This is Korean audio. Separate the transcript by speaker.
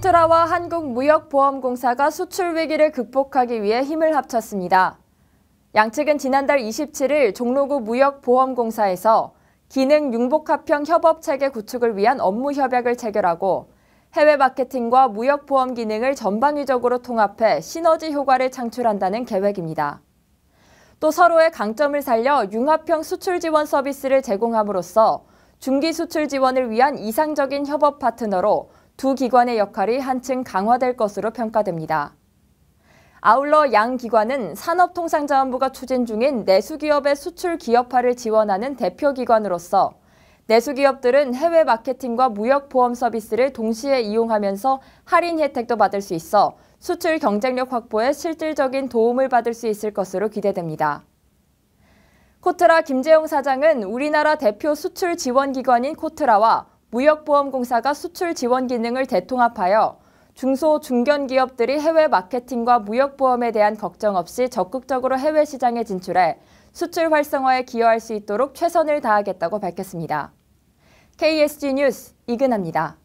Speaker 1: 소트라와 한국무역보험공사가 수출 위기를 극복하기 위해 힘을 합쳤습니다. 양측은 지난달 27일 종로구 무역보험공사에서 기능 융복합형 협업체계 구축을 위한 업무 협약을 체결하고 해외 마케팅과 무역보험 기능을 전방위적으로 통합해 시너지 효과를 창출한다는 계획입니다. 또 서로의 강점을 살려 융합형 수출 지원 서비스를 제공함으로써 중기 수출 지원을 위한 이상적인 협업 파트너로 두 기관의 역할이 한층 강화될 것으로 평가됩니다. 아울러 양 기관은 산업통상자원부가 추진 중인 내수기업의 수출 기업화를 지원하는 대표 기관으로서 내수기업들은 해외 마케팅과 무역보험 서비스를 동시에 이용하면서 할인 혜택도 받을 수 있어 수출 경쟁력 확보에 실질적인 도움을 받을 수 있을 것으로 기대됩니다. 코트라 김재용 사장은 우리나라 대표 수출 지원 기관인 코트라와 무역보험공사가 수출 지원 기능을 대통합하여 중소 중견 기업들이 해외 마케팅과 무역 보험에 대한 걱정 없이 적극적으로 해외 시장에 진출해 수출 활성화에 기여할 수 있도록 최선을 다하겠다고 밝혔습니다. KSG 뉴스 이근아입니다.